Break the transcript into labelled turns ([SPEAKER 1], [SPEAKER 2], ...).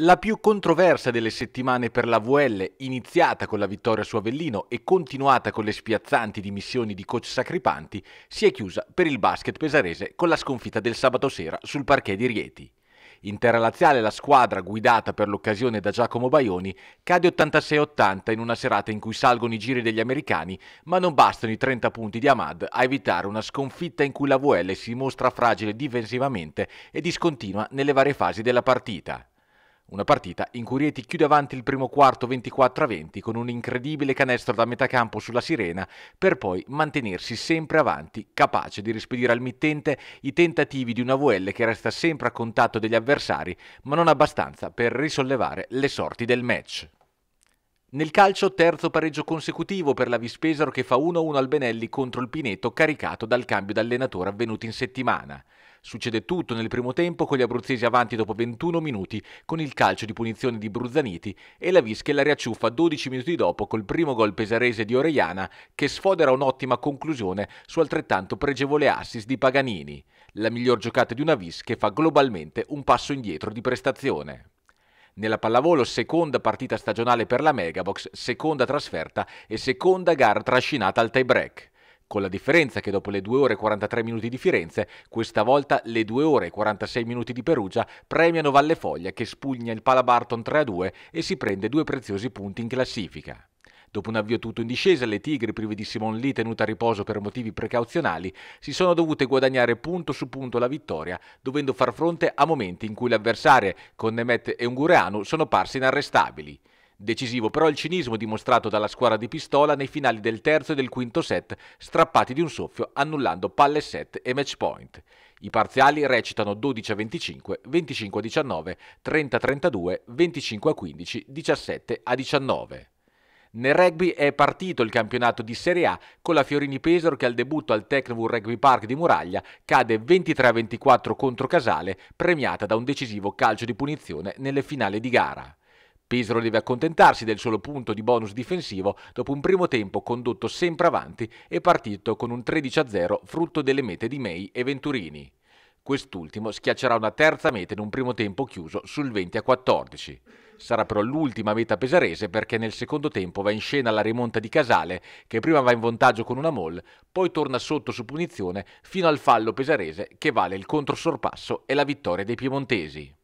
[SPEAKER 1] La più controversa delle settimane per la VL, iniziata con la vittoria su Avellino e continuata con le spiazzanti dimissioni di coach Sacripanti, si è chiusa per il basket pesarese con la sconfitta del sabato sera sul parquet di Rieti. In terra laziale la squadra, guidata per l'occasione da Giacomo Baioni, cade 86-80 in una serata in cui salgono i giri degli americani, ma non bastano i 30 punti di Ahmad a evitare una sconfitta in cui la VL si mostra fragile difensivamente e discontinua nelle varie fasi della partita. Una partita in cui Rieti chiude avanti il primo quarto 24-20 con un incredibile canestro da metà campo sulla Sirena per poi mantenersi sempre avanti, capace di rispedire al mittente i tentativi di una VL che resta sempre a contatto degli avversari, ma non abbastanza per risollevare le sorti del match. Nel calcio terzo pareggio consecutivo per la Vispesaro che fa 1-1 al Benelli contro il Pineto caricato dal cambio d'allenatore avvenuto in settimana. Succede tutto nel primo tempo con gli abruzzesi avanti dopo 21 minuti con il calcio di punizione di Bruzzaniti e la la riacciuffa 12 minuti dopo col primo gol pesarese di Orellana che sfodera un'ottima conclusione su altrettanto pregevole assist di Paganini, la miglior giocata di una Vis che fa globalmente un passo indietro di prestazione. Nella pallavolo, seconda partita stagionale per la Megabox, seconda trasferta e seconda gara trascinata al tie-break con la differenza che dopo le 2 ore e 43 minuti di Firenze, questa volta le 2 ore e 46 minuti di Perugia premiano Valle Foglia che spugna il Pala Palabarton 3-2 e si prende due preziosi punti in classifica. Dopo un avvio tutto in discesa, le Tigri, prive di Simon Lee tenute a riposo per motivi precauzionali, si sono dovute guadagnare punto su punto la vittoria, dovendo far fronte a momenti in cui le avversarie, con Nemet e Ungureanu, sono parse inarrestabili decisivo però il cinismo dimostrato dalla squadra di Pistola nei finali del terzo e del quinto set, strappati di un soffio, annullando palle set e match point. I parziali recitano 12 a 25, 25 a 19, 30 a 32, 25 a 15, 17 a 19. Nel rugby è partito il campionato di Serie A con la Fiorini Pesaro che al debutto al Tecnowood Rugby Park di Muraglia cade 23 a 24 contro Casale, premiata da un decisivo calcio di punizione nelle finali di gara. Pesaro deve accontentarsi del solo punto di bonus difensivo dopo un primo tempo condotto sempre avanti e partito con un 13-0 frutto delle mete di May e Venturini. Quest'ultimo schiaccerà una terza meta in un primo tempo chiuso sul 20-14. Sarà però l'ultima meta pesarese perché nel secondo tempo va in scena la rimonta di Casale che prima va in vantaggio con una mall, poi torna sotto su punizione fino al fallo pesarese che vale il controsorpasso e la vittoria dei piemontesi.